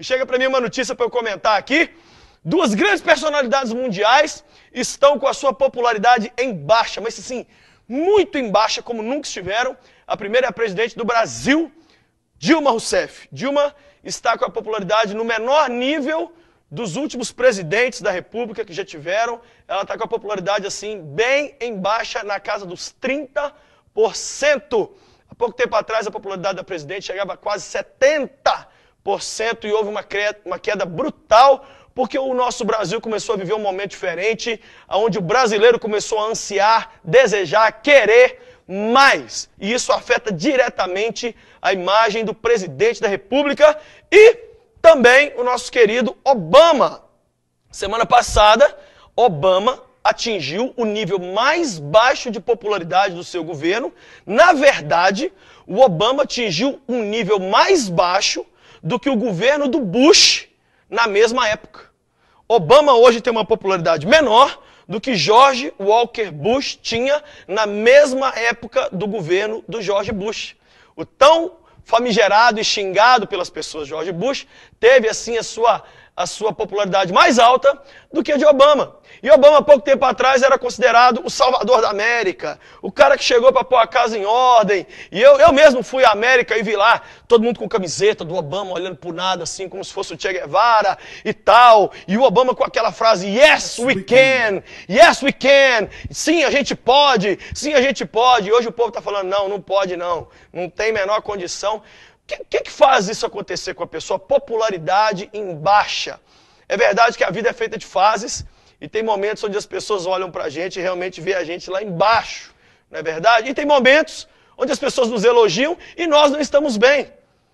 e chega para mim uma notícia para eu comentar aqui. Duas grandes personalidades mundiais estão com a sua popularidade em baixa, mas sim muito em baixa, como nunca estiveram. A primeira é a presidente do Brasil, Dilma Rousseff. Dilma está com a popularidade no menor nível dos últimos presidentes da República que já tiveram. Ela está com a popularidade, assim, bem em baixa, na casa dos 30%. Há pouco tempo atrás, a popularidade da presidente chegava a quase 70% e houve uma, uma queda brutal porque o nosso Brasil começou a viver um momento diferente, onde o brasileiro começou a ansiar, desejar, querer mais. E isso afeta diretamente a imagem do presidente da República e também o nosso querido Obama. Semana passada, Obama atingiu o nível mais baixo de popularidade do seu governo. Na verdade, o Obama atingiu um nível mais baixo do que o governo do Bush na mesma época. Obama hoje tem uma popularidade menor do que George Walker Bush tinha na mesma época do governo do George Bush. O tão famigerado e xingado pelas pessoas George Bush teve assim a sua a sua popularidade mais alta do que a de Obama. E Obama, pouco tempo atrás, era considerado o salvador da América, o cara que chegou para pôr a casa em ordem. E eu, eu mesmo fui à América e vi lá todo mundo com camiseta do Obama olhando por nada, assim, como se fosse o Che Guevara e tal. E o Obama com aquela frase: Yes, we can! Yes, we can! Sim, a gente pode! Sim, a gente pode! E hoje o povo está falando: Não, não pode, não. Não tem menor condição que, que, faz isso acontecer com a pessoa? Popularidade em baixa. É verdade que a vida é feita de fases e tem momentos onde as pessoas olham para a gente e realmente vê a gente lá embaixo, não é verdade? E tem momentos onde as pessoas nos elogiam e nós não estamos bem.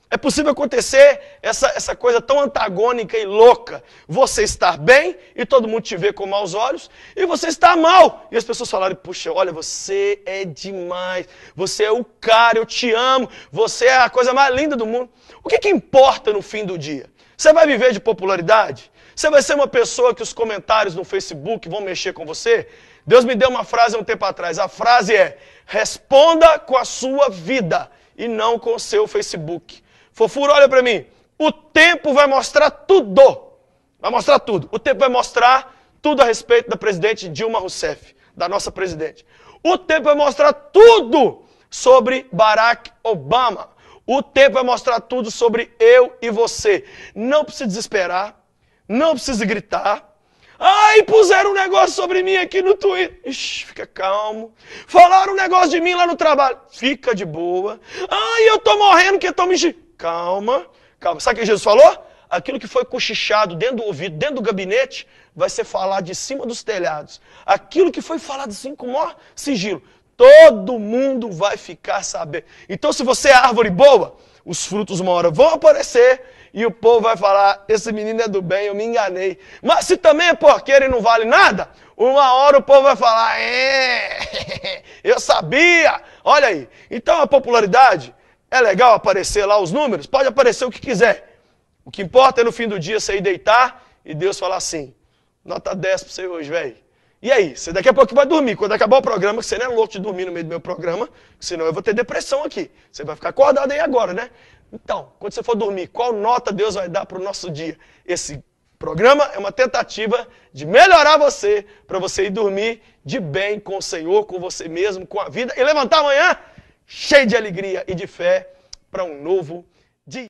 É possível acontecer essa, essa coisa tão antagônica e louca. Você estar bem e todo mundo te vê com maus olhos, e você estar mal. E as pessoas falarem: puxa, olha, você é demais, você é o cara, eu te amo, você é a coisa mais linda do mundo. O que, que importa no fim do dia? Você vai viver de popularidade? Você vai ser uma pessoa que os comentários no Facebook vão mexer com você? Deus me deu uma frase há um tempo atrás. A frase é: responda com a sua vida e não com o seu Facebook. Fofura, olha para mim. O tempo vai mostrar tudo. Vai mostrar tudo. O tempo vai mostrar tudo a respeito da presidente Dilma Rousseff, da nossa presidente. O tempo vai mostrar tudo sobre Barack Obama. O tempo vai mostrar tudo sobre eu e você. Não precisa desesperar, não precisa gritar. Ai, ah, puseram um negócio sobre mim aqui no Twitter. Ixi, fica calmo. Falaram um negócio de mim lá no trabalho. Fica de boa. Ai, ah, eu tô morrendo que estão me calma, calma. Sabe o que Jesus falou? Aquilo que foi cochichado dentro do ouvido, dentro do gabinete, vai ser falado de cima dos telhados. Aquilo que foi falado assim com o maior sigilo, todo mundo vai ficar sabendo. Então, se você é árvore boa, os frutos uma hora vão aparecer e o povo vai falar: esse menino é do bem, eu me enganei. Mas se também é porqueiro e não vale nada, uma hora o povo vai falar: é, eu sabia. Olha aí. Então, a popularidade é legal aparecer lá os números? Pode aparecer o que quiser. O que importa é no fim do dia você ir deitar e Deus falar assim: nota 10 para você hoje, velho. E aí? Você daqui a pouco vai dormir. Quando acabar o programa, que você não é louco de dormir no meio do meu programa, senão eu vou ter depressão aqui. Você vai ficar acordado aí agora, né? Então, quando você for dormir, qual nota Deus vai dar para o nosso dia? Esse programa é uma tentativa de melhorar você, para você ir dormir de bem com o Senhor, com você mesmo, com a vida e levantar amanhã cheio de alegria e de fé para um novo dia.